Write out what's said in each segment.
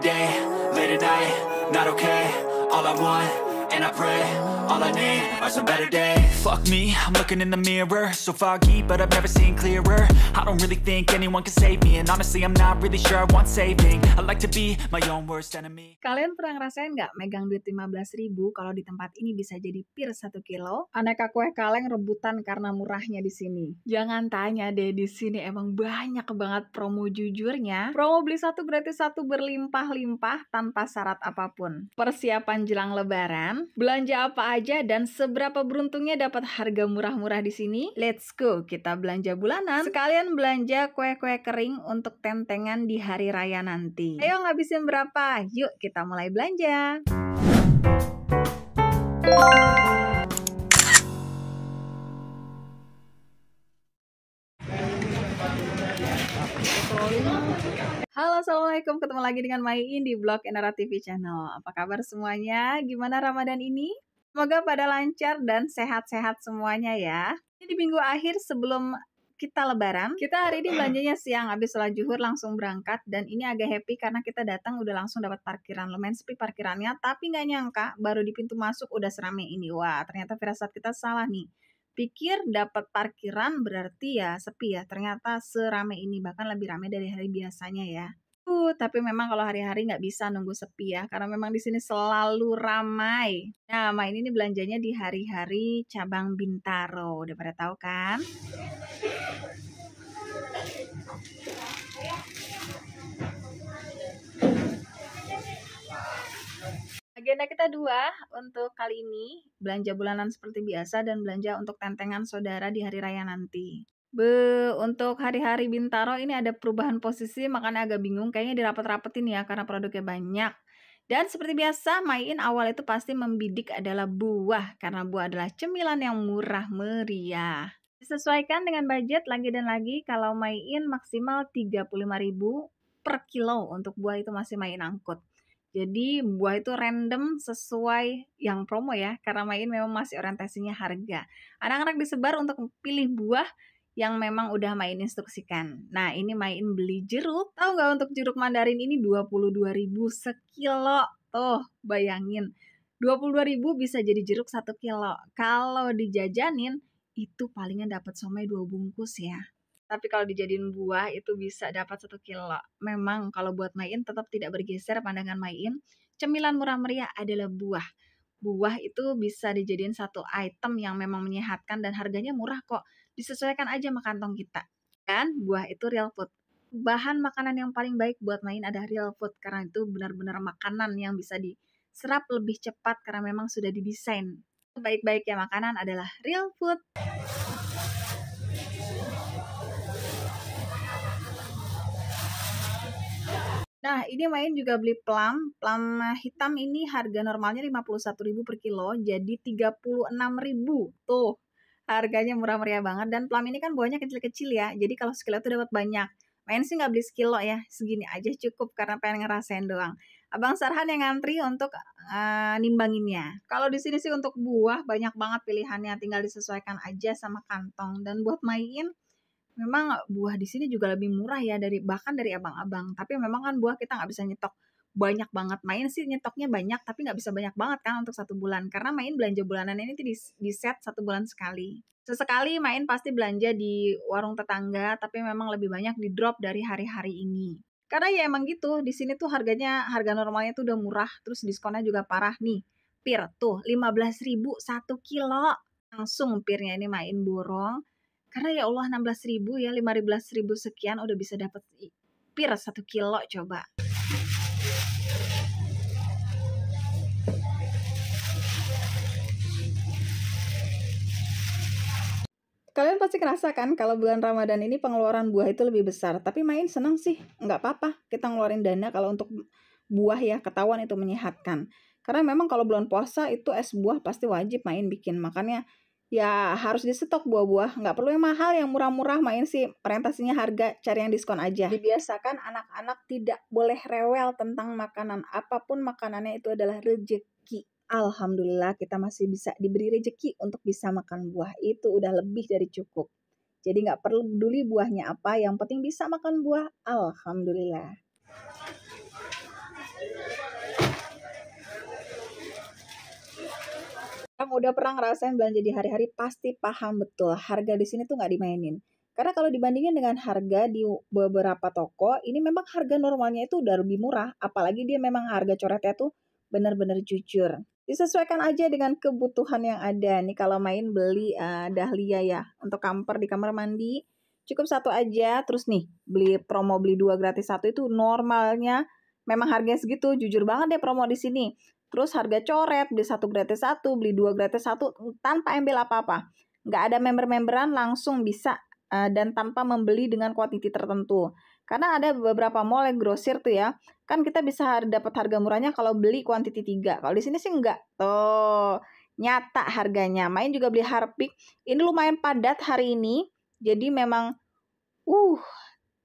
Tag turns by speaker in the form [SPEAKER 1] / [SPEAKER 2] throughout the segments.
[SPEAKER 1] day, late at night, not okay All I want and I pray All I need are some better days Fuck me, I'm looking in the mirror So foggy, but I've never seen clearer I don't really think anyone can save me And honestly, I'm not really sure I want saving I like to be my own worst enemy Kalian pernah ngerasain gak megang duit 15 ribu Kalau di tempat ini bisa jadi pir 1 kilo Aneka kue kaleng rebutan karena murahnya di sini Jangan tanya deh, di sini emang banyak banget promo jujurnya Promo beli satu gratis satu berlimpah-limpah tanpa syarat apapun Persiapan jelang lebaran belanja apa aja dan seberapa beruntungnya dapat harga murah-murah di sini? Let's go, kita belanja bulanan. Sekalian belanja kue-kue kering untuk tentengan di hari raya nanti. Ayo ngabisin berapa? Yuk kita mulai belanja. Assalamualaikum, ketemu lagi dengan Maiin di blog Enara TV Channel. Apa kabar semuanya? Gimana Ramadan ini? Semoga pada lancar dan sehat-sehat semuanya ya. Ini di minggu akhir sebelum kita lebaran. Kita hari ini belanjanya siang, habis sholat juhur langsung berangkat dan ini agak happy karena kita datang udah langsung dapat parkiran. Lumayan sepi parkirannya, tapi nggak nyangka baru di pintu masuk udah serame ini. Wah, ternyata firasat kita salah nih. Pikir dapat parkiran berarti ya sepi ya. Ternyata serame ini bahkan lebih rame dari hari biasanya ya itu. Tapi memang kalau hari-hari nggak bisa nunggu sepi ya, karena memang di sini selalu ramai. Nah, main ini belanjanya di hari-hari cabang Bintaro. Udah pada tahu kan? Agenda kita dua untuk kali ini, belanja bulanan seperti biasa dan belanja untuk tentengan saudara di hari raya nanti. Be, untuk hari-hari Bintaro ini ada perubahan posisi makanya agak bingung kayaknya dirapat-rapetin ya karena produknya banyak. Dan seperti biasa, main awal itu pasti membidik adalah buah karena buah adalah cemilan yang murah meriah. sesuaikan dengan budget lagi dan lagi kalau main maksimal 35.000 per kilo untuk buah itu masih main angkut. Jadi buah itu random sesuai yang promo ya karena main memang masih orientasinya harga. Anak-anak disebar untuk pilih buah yang memang udah main instruksikan. Nah, ini main beli jeruk. Tahu nggak untuk jeruk mandarin ini 22.000 sekilo. Tuh, bayangin. 22.000 bisa jadi jeruk 1 kilo. Kalau dijajanin itu palingan dapat somai 2 bungkus ya. Tapi kalau dijadiin buah itu bisa dapat 1 kilo. Memang kalau buat main tetap tidak bergeser pandangan main. Cemilan murah meriah adalah buah. Buah itu bisa dijadiin satu item yang memang menyehatkan dan harganya murah kok disesuaikan aja sama kantong kita. Dan buah itu real food. Bahan makanan yang paling baik buat main ada real food karena itu benar-benar makanan yang bisa diserap lebih cepat karena memang sudah didesain. Baik-baik ya makanan adalah real food. Nah, ini main juga beli plum. Plum hitam ini harga normalnya 51.000 per kilo, jadi 36.000. Tuh, harganya murah meriah banget dan plum ini kan buahnya kecil-kecil ya jadi kalau sekilo tuh dapat banyak main sih nggak beli sekilo ya segini aja cukup karena pengen ngerasain doang abang Sarhan yang ngantri untuk uh, nimbanginnya kalau di sini sih untuk buah banyak banget pilihannya tinggal disesuaikan aja sama kantong dan buat main memang buah di sini juga lebih murah ya dari bahkan dari abang-abang tapi memang kan buah kita nggak bisa nyetok banyak banget main sih nyetoknya banyak tapi nggak bisa banyak banget kan untuk satu bulan karena main belanja bulanan ini di, di set satu bulan sekali sesekali main pasti belanja di warung tetangga tapi memang lebih banyak di drop dari hari-hari ini karena ya emang gitu di sini tuh harganya harga normalnya tuh udah murah terus diskonnya juga parah nih pir tuh belas ribu satu kilo langsung pirnya ini main borong karena ya Allah belas ribu ya 15.000 ribu sekian udah bisa dapat pir satu kilo coba Kalian pasti ngerasa kan kalau bulan Ramadan ini pengeluaran buah itu lebih besar. Tapi main seneng sih, nggak apa-apa. Kita ngeluarin dana kalau untuk buah ya ketahuan itu menyehatkan. Karena memang kalau bulan puasa itu es buah pasti wajib main bikin. Makanya ya harus disetok buah-buah nggak perlu yang mahal yang murah-murah main sih orientasinya harga cari yang diskon aja dibiasakan anak-anak tidak boleh rewel tentang makanan apapun makanannya itu adalah rejeki. Alhamdulillah kita masih bisa diberi rejeki untuk bisa makan buah itu udah lebih dari cukup. Jadi nggak perlu peduli buahnya apa, yang penting bisa makan buah. Alhamdulillah. Yang udah pernah ngerasain belanja di hari-hari pasti paham betul harga di sini tuh nggak dimainin. Karena kalau dibandingin dengan harga di beberapa toko, ini memang harga normalnya itu udah lebih murah, apalagi dia memang harga coretnya tuh benar-benar jujur disesuaikan aja dengan kebutuhan yang ada. Nih kalau main beli uh, dahlia ya untuk kamper di kamar mandi cukup satu aja. Terus nih beli promo beli dua gratis satu itu normalnya memang harganya segitu. Jujur banget deh promo di sini. Terus harga coret, beli satu gratis satu, beli dua gratis satu tanpa embel apa-apa. Nggak ada member-memberan langsung bisa uh, dan tanpa membeli dengan kuantiti tertentu. Karena ada beberapa mall yang grosir tuh ya. Kan kita bisa dapat harga murahnya kalau beli kuantiti 3. Kalau di sini sih enggak. Tuh, nyata harganya. Main juga beli Harpic. Ini lumayan padat hari ini. Jadi memang uh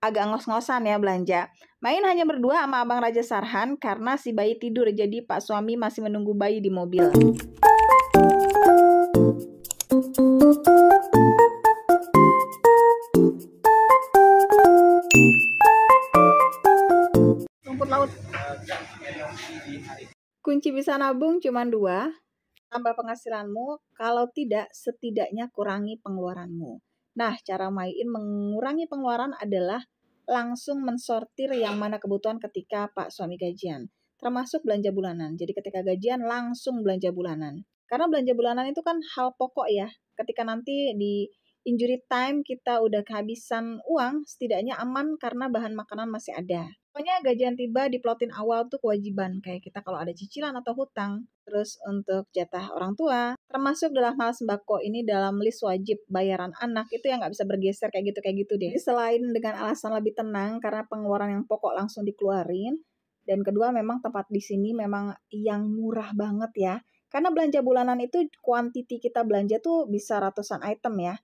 [SPEAKER 1] agak ngos-ngosan ya belanja. Main hanya berdua sama Abang Raja Sarhan karena si bayi tidur jadi Pak suami masih menunggu bayi di mobil. bisa nabung cuma dua, tambah penghasilanmu, kalau tidak setidaknya kurangi pengeluaranmu. Nah, cara main mengurangi pengeluaran adalah langsung mensortir yang mana kebutuhan ketika Pak suami gajian, termasuk belanja bulanan. Jadi ketika gajian langsung belanja bulanan. Karena belanja bulanan itu kan hal pokok ya. Ketika nanti di injury time kita udah kehabisan uang, setidaknya aman karena bahan makanan masih ada. Pokoknya gajian tiba di diplotin awal tuh kewajiban kayak kita kalau ada cicilan atau hutang. Terus untuk jatah orang tua, termasuk dalam hal sembako ini dalam list wajib bayaran anak itu yang nggak bisa bergeser kayak gitu kayak gitu deh. Jadi selain dengan alasan lebih tenang karena pengeluaran yang pokok langsung dikeluarin, dan kedua memang tempat di sini memang yang murah banget ya. Karena belanja bulanan itu kuantiti kita belanja tuh bisa ratusan item ya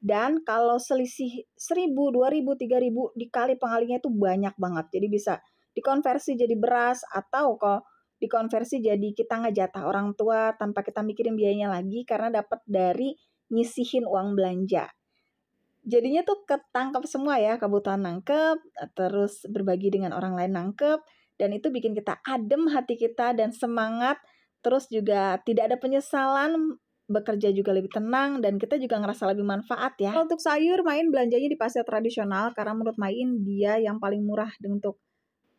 [SPEAKER 1] dan kalau selisih 1000, 2000, 3000 dikali pengalinya itu banyak banget. Jadi bisa dikonversi jadi beras atau kok dikonversi jadi kita ngejatah orang tua tanpa kita mikirin biayanya lagi karena dapat dari nyisihin uang belanja. Jadinya tuh ketangkep semua ya, kebutuhan nangkep, terus berbagi dengan orang lain nangkep, dan itu bikin kita adem hati kita dan semangat, terus juga tidak ada penyesalan bekerja juga lebih tenang dan kita juga ngerasa lebih manfaat ya. Untuk sayur, Main belanjanya di pasar tradisional karena menurut Main dia yang paling murah untuk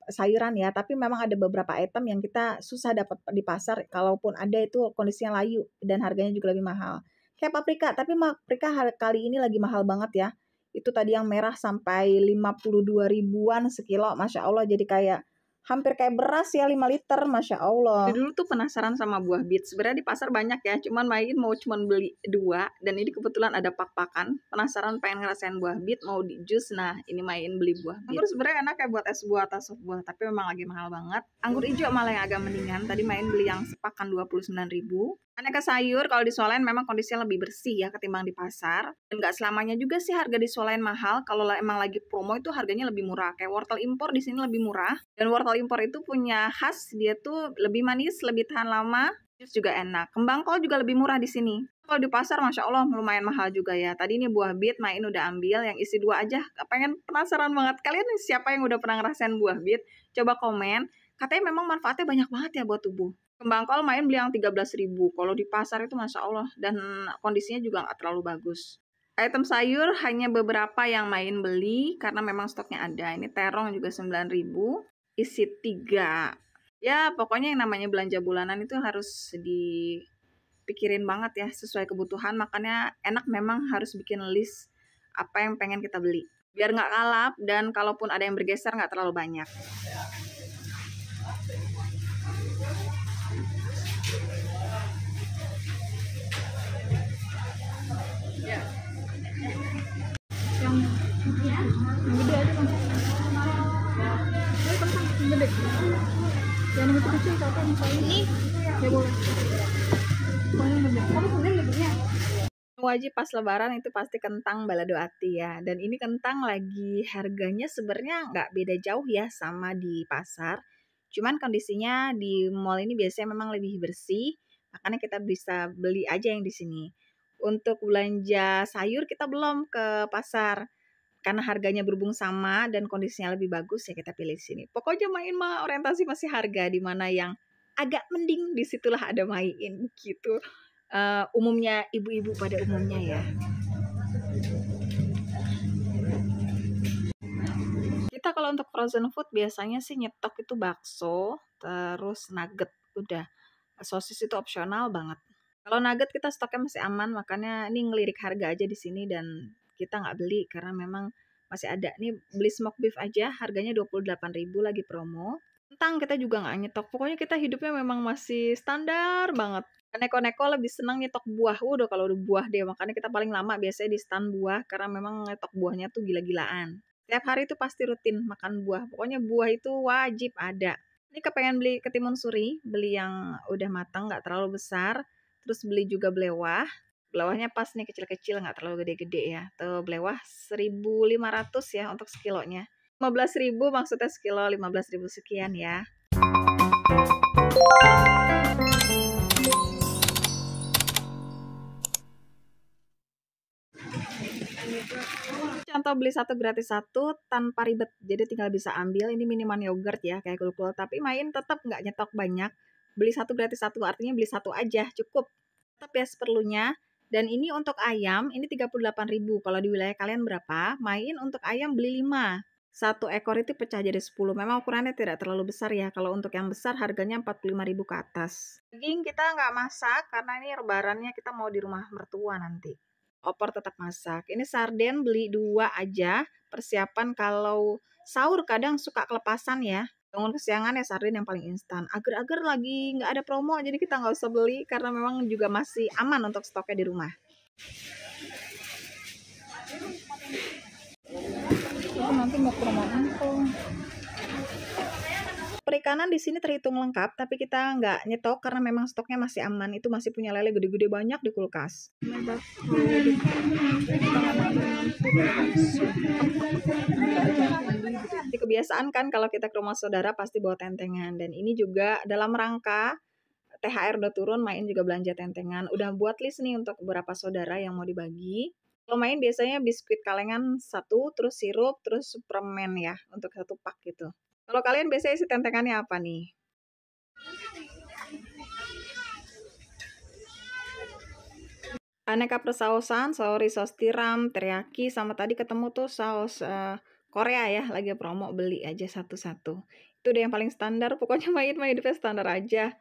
[SPEAKER 1] sayuran ya. Tapi memang ada beberapa item yang kita susah dapat di pasar. Kalaupun ada itu kondisinya layu dan harganya juga lebih mahal. Kayak paprika, tapi paprika kali ini lagi mahal banget ya. Itu tadi yang merah sampai 52 ribuan sekilo. Masya Allah jadi kayak hampir kayak beras ya 5 liter masya allah dulu tuh penasaran sama buah bit sebenarnya di pasar banyak ya cuman main mau cuman beli dua dan ini kebetulan ada pak-pakan penasaran pengen ngerasain buah bit mau di jus nah ini main beli buah bit anggur sebenarnya enak kayak buat es buah atau soft buah tapi memang lagi mahal banget anggur hijau malah yang agak mendingan tadi main beli yang sepakan dua puluh sembilan ribu Aneka sayur kalau di Solen memang kondisinya lebih bersih ya ketimbang di pasar. Dan nggak selamanya juga sih harga di Solen mahal. Kalau emang lagi promo itu harganya lebih murah. Kayak wortel impor di sini lebih murah. Dan wortel impor itu punya khas dia tuh lebih manis, lebih tahan lama, jus juga enak. Kembang kol juga lebih murah di sini. Kalau di pasar, masya Allah lumayan mahal juga ya. Tadi ini buah bit, main udah ambil yang isi dua aja. Pengen penasaran banget kalian siapa yang udah pernah ngerasain buah bit? Coba komen. Katanya memang manfaatnya banyak banget ya buat tubuh kembang kol main beli yang 13 ribu. kalau di pasar itu masya Allah dan kondisinya juga nggak terlalu bagus item sayur hanya beberapa yang main beli karena memang stoknya ada ini terong juga 9.000 isi 3 ya pokoknya yang namanya belanja bulanan itu harus dipikirin banget ya sesuai kebutuhan makanya enak memang harus bikin list apa yang pengen kita beli biar nggak kalap dan kalaupun ada yang bergeser nggak terlalu banyak wajib pas lebaran itu pasti kentang balado ati ya dan ini kentang lagi harganya sebenarnya nggak beda jauh ya sama di pasar cuman kondisinya di mall ini biasanya memang lebih bersih makanya kita bisa beli aja yang di sini untuk belanja sayur kita belum ke pasar karena harganya berhubung sama dan kondisinya lebih bagus ya kita pilih sini. Pokoknya main mah orientasi masih harga di mana yang agak mending disitulah ada main gitu. Uh, umumnya ibu-ibu pada iya, umumnya iya. ya. Kita kalau untuk frozen food biasanya sih nyetok itu bakso, terus nugget udah. Sosis itu opsional banget. Kalau nugget kita stoknya masih aman, makanya ini ngelirik harga aja di sini dan kita nggak beli karena memang masih ada nih beli smoke beef aja harganya 28.000 lagi promo tentang kita juga nggak nyetok pokoknya kita hidupnya memang masih standar banget neko-neko lebih senang nyetok buah udah kalau udah buah deh makanya kita paling lama biasanya di stand buah karena memang nyetok buahnya tuh gila-gilaan setiap hari itu pasti rutin makan buah pokoknya buah itu wajib ada ini kepengen beli ketimun suri beli yang udah matang nggak terlalu besar terus beli juga belewah belawahnya pas nih kecil-kecil nggak terlalu gede-gede ya tuh belewah 1500 ya untuk sekilonya 15.000 maksudnya sekilo 15.000 sekian ya contoh beli satu gratis satu tanpa ribet jadi tinggal bisa ambil ini minuman yogurt ya kayak kulkul kul tapi main tetap nggak nyetok banyak beli satu gratis satu artinya beli satu aja cukup tetap ya seperlunya dan ini untuk ayam, ini 38.000. Kalau di wilayah kalian berapa? Main untuk ayam beli 5. Satu ekor itu pecah jadi 10. Memang ukurannya tidak terlalu besar ya. Kalau untuk yang besar harganya 45.000 ke atas. Daging kita nggak masak karena ini lebarannya kita mau di rumah mertua nanti. Opor tetap masak. Ini sarden beli dua aja. Persiapan kalau sahur kadang suka kelepasan ya bangun kesiangan ya sarden yang paling instan. Agar-agar lagi nggak ada promo jadi kita nggak usah beli karena memang juga masih aman untuk stoknya di rumah. nanti mau ke rumah Perikanan di sini terhitung lengkap, tapi kita nggak nyetok karena memang stoknya masih aman. Itu masih punya lele gede-gede banyak di kulkas. Di kebiasaan kan kalau kita ke rumah saudara pasti bawa tentengan. Dan ini juga dalam rangka THR udah turun, main juga belanja tentengan. Udah buat list nih untuk beberapa saudara yang mau dibagi. Kalau main biasanya biskuit kalengan satu, terus sirup, terus permen ya untuk satu pak gitu. Kalau kalian biasanya isi tentengannya apa nih? Aneka persausan, sorry saus tiram, teriyaki, sama tadi ketemu tuh saus uh, Korea ya, lagi promo beli aja satu-satu. Itu deh yang paling standar, pokoknya main main itu standar aja.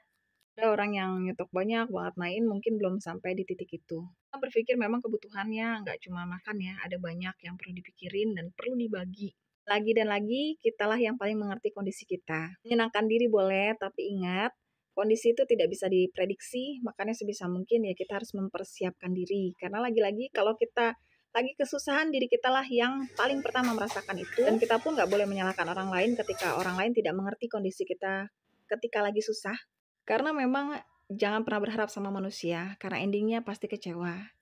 [SPEAKER 1] Ada orang yang nyetok banyak banget main, mungkin belum sampai di titik itu. Berpikir memang kebutuhannya nggak cuma makan ya, ada banyak yang perlu dipikirin dan perlu dibagi. Lagi dan lagi, kitalah yang paling mengerti kondisi kita. Menyenangkan diri boleh, tapi ingat, kondisi itu tidak bisa diprediksi, makanya sebisa mungkin ya kita harus mempersiapkan diri. Karena lagi-lagi kalau kita lagi kesusahan diri kita lah yang paling pertama merasakan itu dan kita pun nggak boleh menyalahkan orang lain ketika orang lain tidak mengerti kondisi kita ketika lagi susah karena memang jangan pernah berharap sama manusia karena endingnya pasti kecewa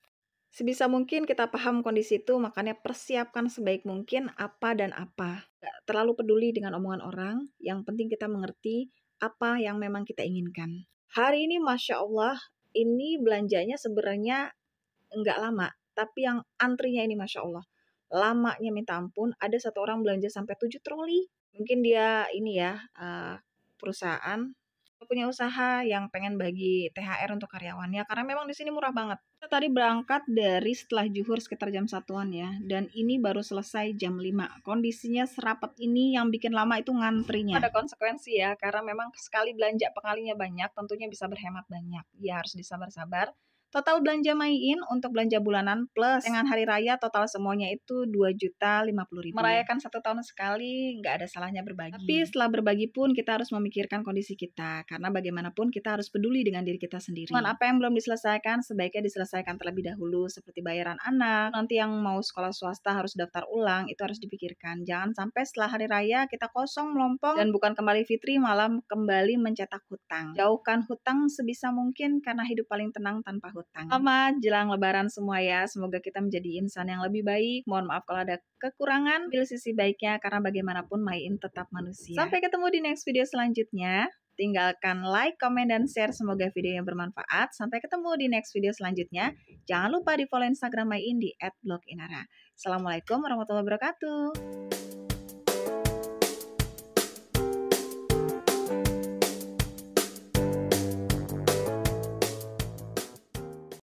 [SPEAKER 1] Sebisa mungkin kita paham kondisi itu, makanya persiapkan sebaik mungkin apa dan apa. Gak terlalu peduli dengan omongan orang, yang penting kita mengerti apa yang memang kita inginkan. Hari ini Masya Allah, ini belanjanya sebenarnya nggak lama, tapi yang antrinya ini Masya Allah. Lamanya minta ampun, ada satu orang belanja sampai tujuh troli. Mungkin dia ini ya, eh, perusahaan punya usaha yang pengen bagi THR untuk karyawannya karena memang di sini murah banget. Kita tadi berangkat dari setelah juhur sekitar jam satuan ya dan ini baru selesai jam 5. Kondisinya serapat ini yang bikin lama itu ngantrinya. Ada konsekuensi ya karena memang sekali belanja pengalinya banyak tentunya bisa berhemat banyak. Ya harus disabar-sabar Total belanja main untuk belanja bulanan plus dengan hari raya total semuanya itu dua juta lima puluh ribu. Merayakan satu tahun sekali nggak ada salahnya berbagi. Tapi setelah berbagi pun kita harus memikirkan kondisi kita karena bagaimanapun kita harus peduli dengan diri kita sendiri. Dan apa yang belum diselesaikan sebaiknya diselesaikan terlebih dahulu seperti bayaran anak. Nanti yang mau sekolah swasta harus daftar ulang itu harus dipikirkan. Jangan sampai setelah hari raya kita kosong melompong dan bukan kembali fitri malam kembali mencetak hutang. Jauhkan hutang sebisa mungkin karena hidup paling tenang tanpa hutang hutang. Selamat jelang lebaran semua ya. Semoga kita menjadi insan yang lebih baik. Mohon maaf kalau ada kekurangan, pilih sisi baiknya karena bagaimanapun main tetap manusia. Sampai ketemu di next video selanjutnya. Tinggalkan like, komen, dan share. Semoga video yang bermanfaat. Sampai ketemu di next video selanjutnya. Jangan lupa di follow Instagram MyIn di @bloginara. Assalamualaikum warahmatullahi wabarakatuh.